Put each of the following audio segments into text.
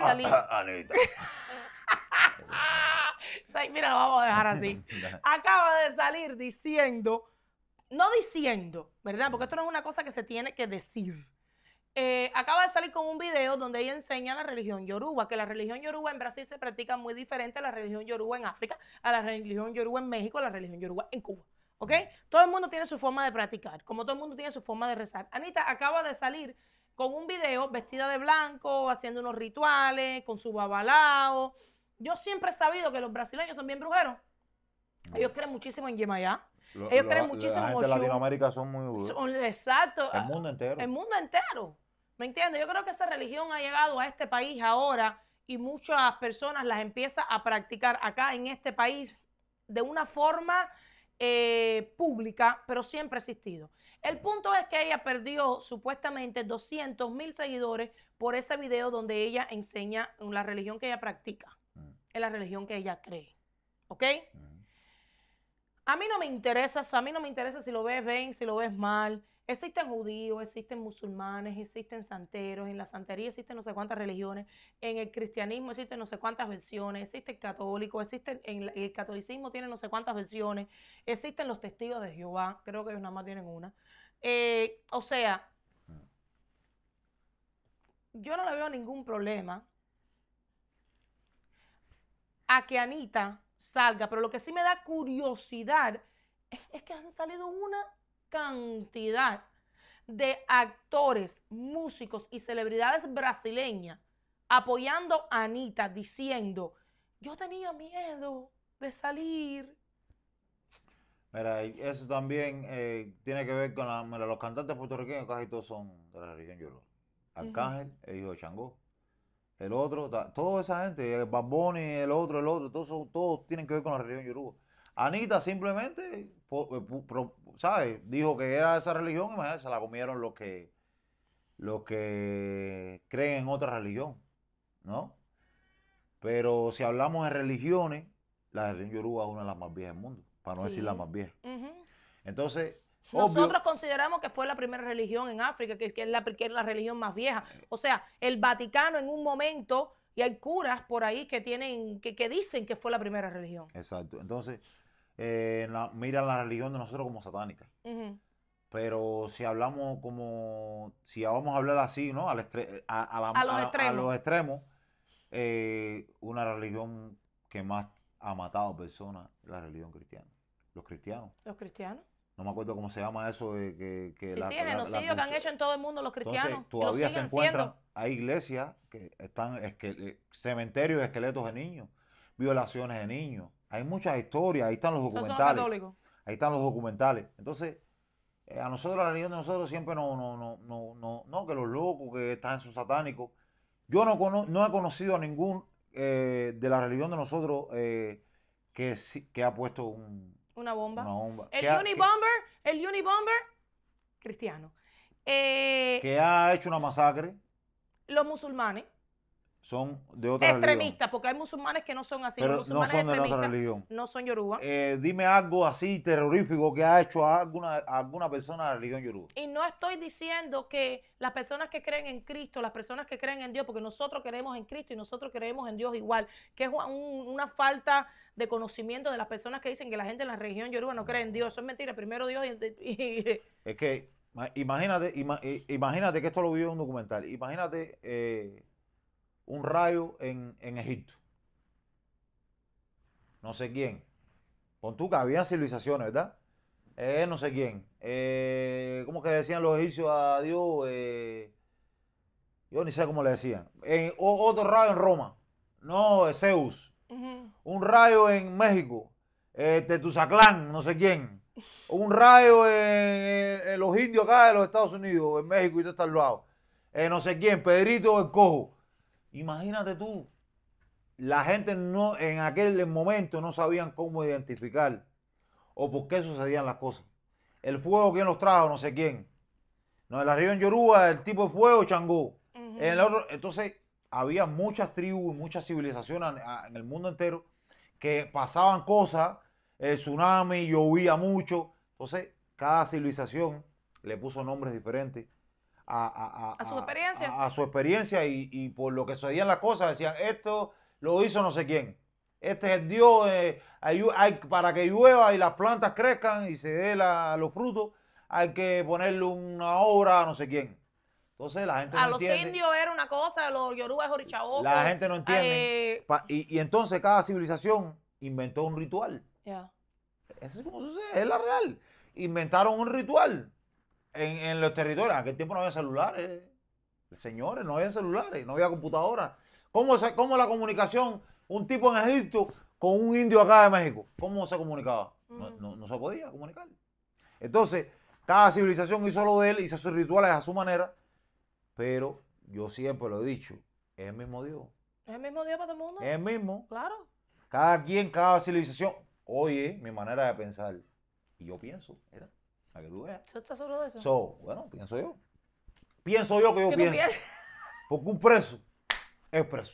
Ah, ah, mira, lo vamos a dejar así. Acaba de salir diciendo, no diciendo, ¿verdad? Porque esto no es una cosa que se tiene que decir. Eh, acaba de salir con un video donde ella enseña la religión yoruba, que la religión yoruba en Brasil se practica muy diferente a la religión yoruba en África, a la religión yoruba en México, a la religión yoruba en Cuba. ¿Ok? Mm. Todo el mundo tiene su forma de practicar, como todo el mundo tiene su forma de rezar. Anita acaba de salir con un video vestida de blanco, haciendo unos rituales, con su babalao. Yo siempre he sabido que los brasileños son bien brujeros. Ellos creen muchísimo en Yemayá. Ellos creen muchísimo en de Latinoamérica son muy son, Exacto. El mundo entero. El mundo entero. ¿Me entiendes? Yo creo que esa religión ha llegado a este país ahora y muchas personas las empiezan a practicar acá en este país de una forma eh, pública, pero siempre ha existido. El punto es que ella perdió supuestamente 200 mil seguidores por ese video donde ella enseña la religión que ella practica, mm. la religión que ella cree. ¿Ok? Mm. A mí no me interesa, a mí no me interesa si lo ves bien, si lo ves mal, Existen judíos, existen musulmanes, existen santeros, en la santería existen no sé cuántas religiones, en el cristianismo existen no sé cuántas versiones, existe el católico, existen, en el catolicismo tiene no sé cuántas versiones, existen los testigos de Jehová, creo que ellos nada más tienen una. Eh, o sea, yo no le veo ningún problema a que Anita salga, pero lo que sí me da curiosidad es que han salido una cantidad de actores, músicos y celebridades brasileñas apoyando a Anita diciendo, yo tenía miedo de salir. Mira, eso también eh, tiene que ver con los cantantes puertorriqueños, casi todos son de la región yoruba, Arcángel, el hijo de Changó. El otro, toda esa gente, eh, Baboni, el otro, el otro, todos, todos tienen que ver con la región Yoruba. Anita simplemente, eh, ¿sabes? Dijo que era esa religión, y se la comieron los que, los que creen en otra religión, ¿no? Pero si hablamos de religiones, la religión yoruba es una de las más viejas del mundo, para no decir la más vieja. Entonces, nosotros consideramos que fue la primera religión en África, que, es la, que, la, religión más vieja. Eh. O sea, el Vaticano en un momento, y hay curas por ahí que tienen, que dicen que fue la primera religión. Exacto. Entonces, eh, la, miran la religión de nosotros como satánica. Pero si hablamos como, si vamos a hablar así, ¿no? a, los extremos, eh, una religión que más ha matado personas, la religión cristiana. Los cristianos. Los cristianos no me acuerdo cómo se llama eso que, que que han hecho en todo el mundo los cristianos. todavía se encuentran, hay iglesias que están, es cementerios de esqueletos de niños violaciones de niños. Hay muchas historias, ahí están los documentales. Ahí están los documentales. Entonces, eh, a nosotros, la religión de nosotros siempre no, no, no, no, no, que los locos, que están en su satánico Yo no, no he conocido a ningún eh, de la religión de nosotros eh, que, que ha puesto un, una bomba. Una El Unibomber, el Unibomber cristiano. Eh, que ha hecho una masacre. Los musulmanes son de otra religión. extremistas, porque hay musulmanes que no son así. musulmanes no son de otra religión. No son yoruba. Eh, dime algo así terrorífico que ha hecho a alguna, alguna persona de la religión yoruba. Y no estoy diciendo que las personas que creen en Cristo, las personas que creen en Dios, porque nosotros creemos en Cristo y nosotros creemos en Dios igual, que es una falta de conocimiento de las personas que dicen que la gente de la religión yoruba no cree en Dios. Eso es mentira. Primero Dios y... Es que imagínate, eh, imagínate que esto lo vio en un documental. Imagínate... Eh, un rayo en, Egipto. No sé quién. Pon tú que había civilizaciones, ¿verdad? Eh, no sé quién. Eh, ¿Cómo que decían los egipcios a Dios? Eh, yo ni sé cómo le decían. otro rayo en Roma. No, Zeus. Un rayo en México. Tetuzaclán, no sé quién. Un rayo en, los indios acá de los Estados Unidos, en México y todo está al lado. no sé quién, Pedrito el Cojo. Imagínate tú, la gente no, en aquel momento no sabían cómo identificar o por qué sucedían las cosas. El fuego, ¿quién los trajo? No sé quién. No, en la región Yoruba, el tipo de fuego, Changó. entonces, había muchas tribus y muchas civilizaciones en el mundo entero que pasaban cosas, el tsunami, llovía mucho. Entonces, cada civilización le puso nombres diferentes a, su experiencia. A, su experiencia y, por lo que sucedían las cosas, decían, esto lo hizo no sé quién. Este es el Dios eh, para que llueva y las plantas crezcan y se dé los frutos, hay que ponerle una obra a no sé quién. Entonces la gente a no entiende. A los indios era una cosa, a los yorubas los La gente no entiende. Eh, y, entonces cada civilización inventó un ritual. Ya. Eso es como sucede, es la real. Inventaron un ritual en, los territorios, en aquel tiempo no había celulares, señores, no había celulares, no había computadoras. ¿Cómo, ¿Cómo la comunicación, un tipo en Egipto con un indio acá de México, cómo se comunicaba? No, no se podía comunicar. Entonces, cada civilización hizo lo de él, hizo sus rituales a su manera, pero yo siempre lo he dicho, es el mismo Dios. Es el mismo Dios para todo el mundo. Es el mismo. Claro. Cada quien, cada civilización, oye mi manera de pensar. Y yo pienso, ¿verdad? Para está solo de eso? bueno, pienso yo. Pienso yo que yo pienso. Porque un preso es preso.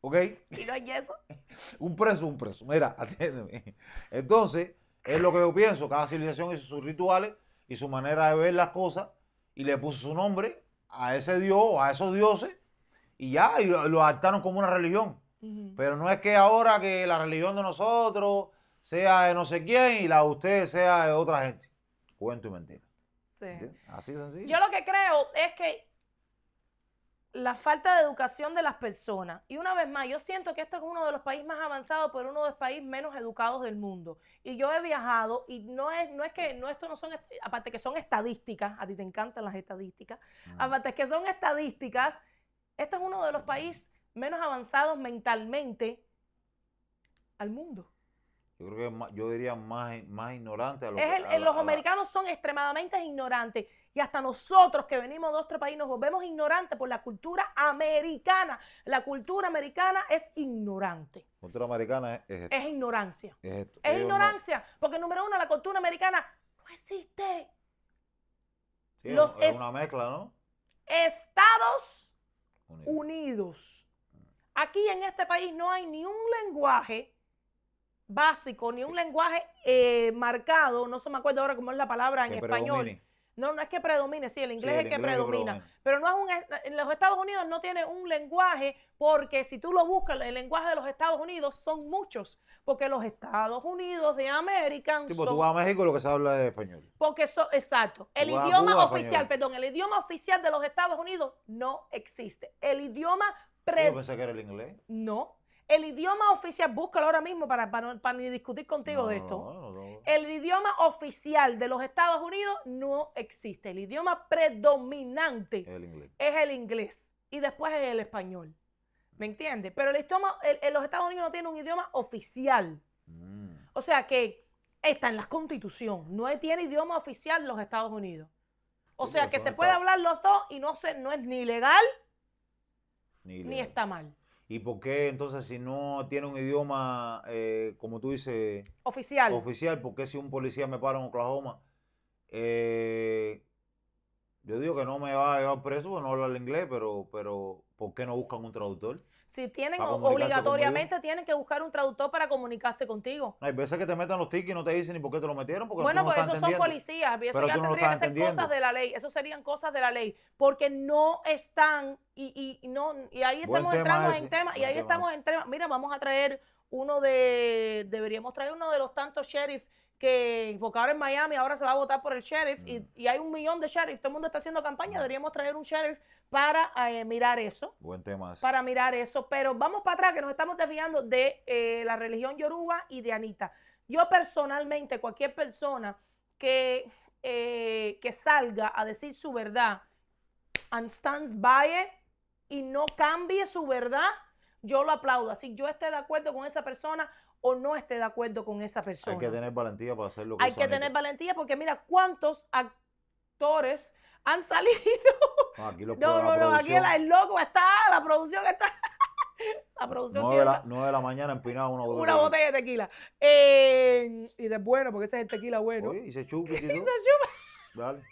¿Ok? ¿Y no hay eso? un preso es un preso. Mira, atiéndeme. Entonces, es lo que yo pienso. Cada civilización hizo sus rituales y su manera de ver las cosas y le puso su nombre a ese dios, a esos dioses, y ya, y lo, adaptaron como una religión. Pero no es que ahora que la religión de nosotros sea de no sé quién y la de ustedes sea de otra gente cuento y mentira. Sí. Así de sencillo. Yo lo que creo es que la falta de educación de las personas. Y una vez más, yo siento que esto es uno de los países más avanzados, pero uno de los países menos educados del mundo. Y yo he viajado y no es, no es que, no, esto no son, aparte que son estadísticas, a ti te encantan las estadísticas, mm. aparte que son estadísticas, esto es uno de los países menos avanzados mentalmente al mundo yo diría más, más ignorante. los americanos son extremadamente ignorantes y hasta nosotros que venimos de otro país nos volvemos ignorantes por la cultura americana. La cultura americana es ignorante. La cultura americana es, es, es ignorancia. Es, ignorancia, porque número uno, la cultura americana no existe. es, una mezcla, ¿no? Estados Unidos. Mm. Aquí en este país no hay ni un lenguaje básico, ni un lenguaje eh, marcado, no se me acuerdo ahora cómo es la palabra en español. No, no es que predomine, sí, el inglés es que predomina. pero no es un. En los Estados Unidos no tiene un lenguaje, porque si tú lo buscas, el lenguaje de los Estados Unidos son muchos. Porque los Estados Unidos de América. Tipo, pues tú vas a México lo que se habla es español. Porque eso, Exacto. El idioma oficial, perdón, el idioma oficial de los Estados Unidos no existe. El idioma. Pre, ¿Yo pensé que era el inglés? No, el idioma oficial, búscalo ahora mismo para, para, ni discutir contigo de esto. el idioma oficial de los Estados Unidos no existe. El idioma predominante es el inglés y después es el español. ¿Me entiendes? Pero el idioma, los Estados Unidos no tienen un idioma oficial. Mm. O sea que está en la constitución. No tiene idioma oficial los Estados Unidos. O sea que se puede hablar los dos y no, sé, no es ni, legal. ni está mal. ¿Y por qué entonces si no tiene un idioma, eh, como tú dices... Oficial. Oficial, ¿por qué si un policía me para en Oklahoma? Eh, yo digo que no me va a llevar preso, no hablar inglés, pero, pero ¿por qué no buscan un traductor? Si tienen, obligatoriamente tienen que buscar un traductor para comunicarse contigo. hay veces que te meten los tickets y no te dicen ni por qué te lo metieron. Porque bueno, pues esos son policías. Eso ya que ser cosas de la ley. Eso serían cosas de la ley. Porque no están, y, y no, y ahí estamos entrando en tema, y ahí estamos en tema. Mira, vamos a traer uno de, deberíamos traer uno de los tantos sheriffs que porque ahora en Miami ahora se va a votar por el sheriff y, mm. hay un millón de sheriffs, todo el mundo está haciendo campaña, mm. deberíamos traer un sheriff para eh, mirar eso. Buen tema. Para mirar eso, pero vamos para atrás que nos estamos desviando de eh, la religión yoruba y de Anita. Yo personalmente, cualquier persona que, eh, que salga a decir su verdad and stands by it y no cambie su verdad, yo lo aplaudo. Así yo esté de acuerdo con esa persona o no esté de acuerdo con esa persona. Hay que tener valentía para hacer lo que Hay que tener valentía porque mira cuántos actores han salido. No, no, no, no, aquí el, loco está, la producción está. la producción 9 de la, 9 de la mañana empinado una botella. Una botella de tequila. Eh, y de bueno, porque ese es el tequila bueno. Oye, y se chupa. y se chupa. Dale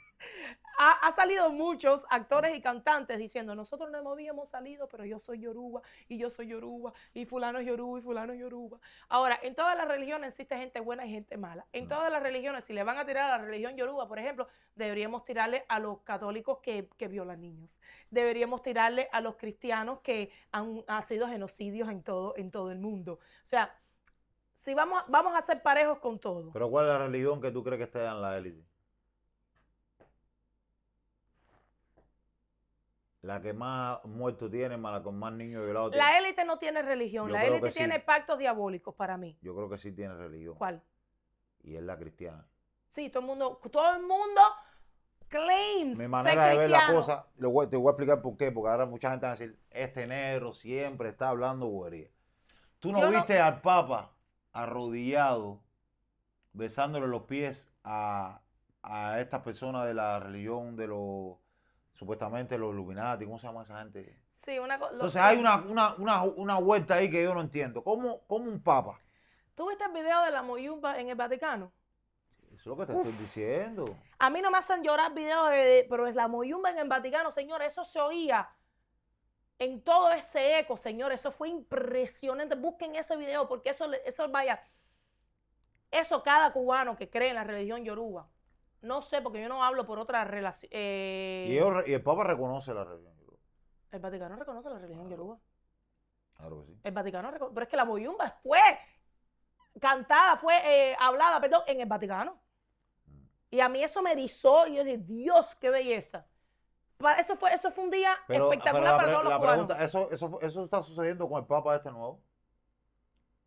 ha, salido muchos actores y cantantes diciendo, nosotros no habíamos salido, pero yo soy yoruba, y yo soy yoruba, y fulano es yoruba, y fulano es yoruba. Ahora, en todas las religiones existe gente buena y gente mala. En mm. todas las religiones, si le van a tirar a la religión yoruba, por ejemplo, deberíamos tirarle a los católicos que, violan niños. Deberíamos tirarle a los cristianos que han, sido genocidios en todo, en todo el mundo. O sea, si vamos, vamos a ser parejos con todo. Pero ¿cuál es la religión que tú crees que está en la élite? La que más muertos tiene, la con más niños violados. La élite no tiene religión, la élite tiene pactos diabólicos para mí. Yo creo que sí tiene religión. ¿Cuál? Y es la cristiana. Sí, todo el mundo, todo el mundo claims. Mi manera de ver la cosa, lo te voy a explicar por qué, porque ahora mucha gente va a decir, este negro siempre está hablando bobería. Tú no viste al Papa arrodillado, besándole los pies a, a estas personas de la religión de los supuestamente los Illuminati, ¿cómo se llama esa gente? Sí, una cosa. Entonces hay una, vuelta ahí que yo no entiendo. ¿Cómo, cómo un papa? ¿Tú viste el video de la Moyumba en el Vaticano? Eso es lo que te estoy diciendo. A mí no me hacen llorar videos de, pero es la Moyumba en el Vaticano, señor, eso se oía. En todo ese eco, señor, eso fue impresionante. Busquen ese video porque eso, eso vaya, eso cada cubano que cree en la religión yoruba, no sé, porque yo no hablo por otra relación. Eh, y, el Papa reconoce la religión yoruba. El Vaticano reconoce la religión claro. yoruba. Claro que sí. El Vaticano reconoce. Pero es que la boyumba fue cantada, fue eh, hablada, perdón, en el Vaticano. Mm. Y a mí eso me erizó y yo dije, Dios, qué belleza. eso, fue, eso fue un día espectacular pero para todos los la cubanos. eso, eso está sucediendo con el Papa este nuevo?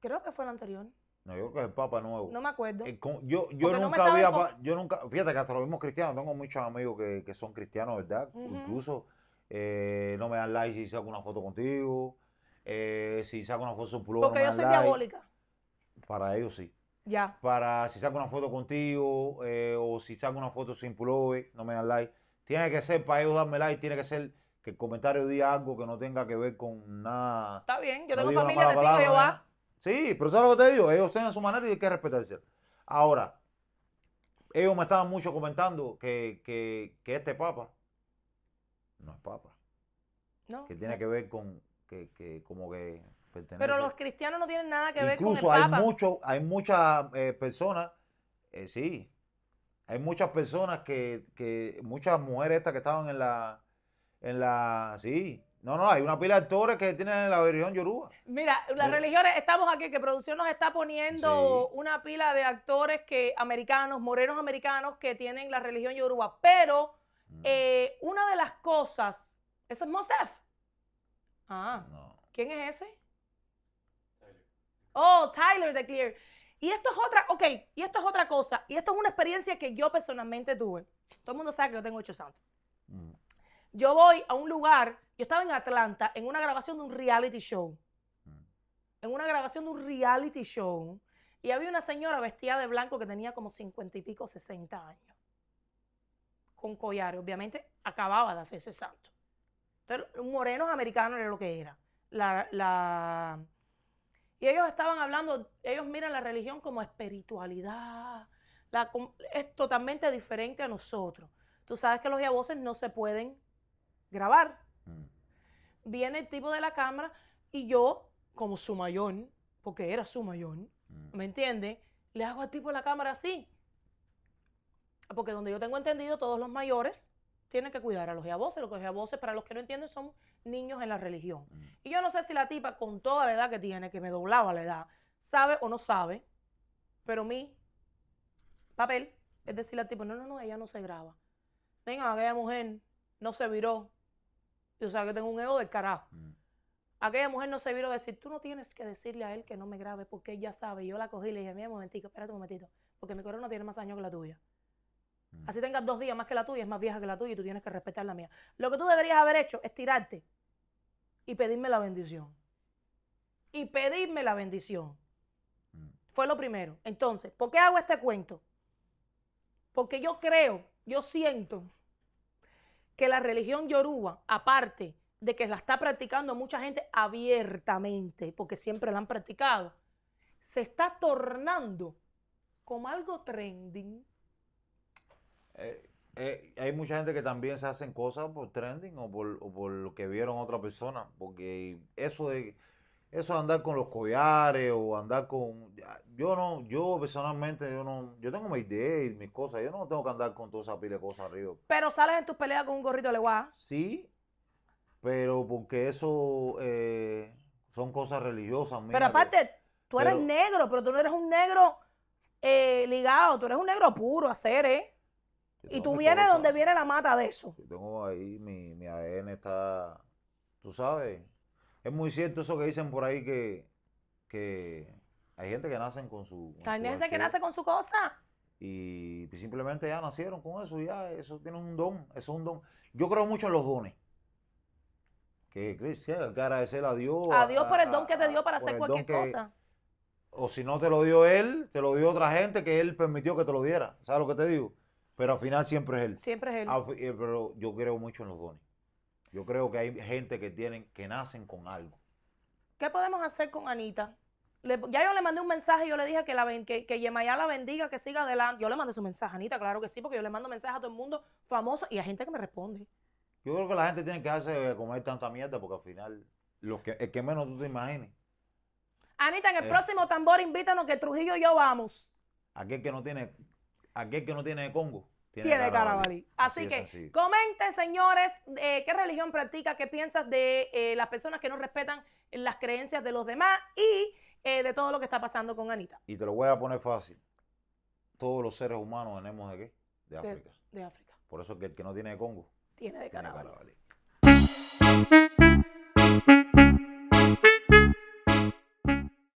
Creo que fue el anterior. No, yo creo que es el Papa Nuevo. No me acuerdo. Eh, yo, yo nunca había. yo nunca. Fíjate que hasta los mismos cristianos. Tengo muchos amigos que, que son cristianos, ¿verdad? Incluso eh, no me dan like si saco una foto contigo. Eh, si saco una foto sin Porque no yo soy like. diabólica. Para ellos sí. Ya. Para si saco una foto contigo o si saco una foto sin pullover, no me dan like. Tiene que ser para ellos darme like, tiene que ser que el comentario diga algo que no tenga que ver con nada. Está bien, yo tengo familia de Jehová. Sí, pero ¿sabes lo que te digo? Ellos tienen su manera y hay que respetarse. Ahora, ellos me estaban mucho comentando que, este papa no es papa. No. Que tiene que ver con que, que como que pertenece. Pero los cristianos no tienen nada que ver con el hay Mucho, hay muchas eh, personas, eh, sí, hay muchas personas que, que, muchas mujeres estas que estaban en la, en la, sí, no, no, hay una pila de actores que tienen la religión Yoruba. Mira, las religiones, estamos aquí, que producción nos está poniendo una pila de actores que americanos, morenos americanos, que tienen la religión Yoruba. Pero mm. eh, una de las cosas, ¿eso es Mostef. Ah, ¿quién es ese? Oh, Tyler de Clear. Y esto es otra, ok, y esto es otra cosa. Y esto es una experiencia que yo personalmente tuve. Todo el mundo sabe que yo tengo ocho santos. Mm. Yo voy a un lugar, yo estaba en Atlanta en una grabación de un reality show. Mm. En una grabación de un reality show. Y había una señora vestida de blanco que tenía como cincuenta y pico, 60 años. Con collar, obviamente acababa de hacerse salto. Entonces, un moreno americano era lo que era. La, la... Y ellos estaban hablando, ellos miran la religión como espiritualidad. La, es totalmente diferente a nosotros. Tú sabes que los yaboces no se pueden grabar. Mm. Viene el tipo de la cámara y yo, como su mayor, porque era su mayor, mm. ¿me entiende? Le hago al tipo de la cámara así. Porque donde yo tengo entendido, todos los mayores tienen que cuidar a los voces Los voces para los que no entienden, son niños en la religión. Mm. Y yo no sé si la tipa, con toda la edad que tiene, que me doblaba la edad, sabe o no sabe, pero mi papel es decirle la tipo, no, no, no, ella no se graba. Venga, aquella mujer no se viró, tú sea, que tengo un ego del carajo. Mm. Aquella mujer no se vino a decir, tú no tienes que decirle a él que no me grabe porque ella sabe. Yo la cogí y le dije, mira, momentito, espérate un momentito, porque mi corona tiene más años que la tuya. Mm. Así tengas dos días más que la tuya, es más vieja que la tuya y tú tienes que respetar la mía. Lo que tú deberías haber hecho es tirarte y pedirme la bendición. Y pedirme la bendición. Mm. Fue lo primero. Entonces, ¿por qué hago este cuento? Porque yo creo, yo siento que la religión yoruba, aparte de que la está practicando mucha gente abiertamente, porque siempre la han practicado, se está tornando como algo trending. Eh, eh, hay mucha gente que también se hacen cosas por trending o por, o lo que vieron otra persona, porque eso de eso andar con los collares o andar con... Yo no, yo personalmente, yo no... Yo tengo mis ideas, mis cosas. Yo no tengo que andar con toda esa pila de cosas arriba. Pero sales en tus peleas con un gorrito de Sí, pero porque eso eh, son cosas religiosas. pero aparte, tú eres negro, pero tú no eres un negro eh, ligado. Tú eres un negro puro, a ser, ¿eh? Y tú vienes donde viene la mata de eso. Yo tengo ahí, mi, mi ADN está... Tú sabes es muy cierto eso que dicen por ahí que, que hay gente que nacen con su... hay gente que nace con su cosa. Y simplemente ya nacieron con eso, ya eso tiene un don, eso es un don. Yo creo mucho en los dones. Que, que agradecer a Dios. A Dios por el don que te dio para hacer cualquier cosa. O si no te lo dio Él, te lo dio otra gente que Él permitió que te lo diera. ¿Sabes lo que te digo? Pero al final siempre es Él. Siempre es Él. Eh, pero yo creo mucho en los dones. Yo creo que hay gente que tienen, que nacen con algo. ¿Qué podemos hacer con Anita? ya yo le mandé un mensaje, y yo le dije que, la, que, Yemayá la bendiga, que siga adelante. Yo le mandé su mensaje, Anita, claro que sí, porque yo le mando mensajes a todo el mundo famoso y a gente que me responde. Yo creo que la gente tiene que hacer comer tanta mierda porque al final, lo que, es que menos tú te imagines. Anita, en el eh. próximo tambor invítanos que Trujillo y yo vamos. Aquel que no tiene, aquel que no tiene Congo tiene, de Así, que comenten, señores, eh, qué religión practica, qué piensas de eh, las personas que no respetan las creencias de los demás y eh, de todo lo que está pasando con Anita. Y te lo voy a poner fácil. Todos los seres humanos venimos de qué? De África. De, África. Por eso que el que no tiene de Congo tiene de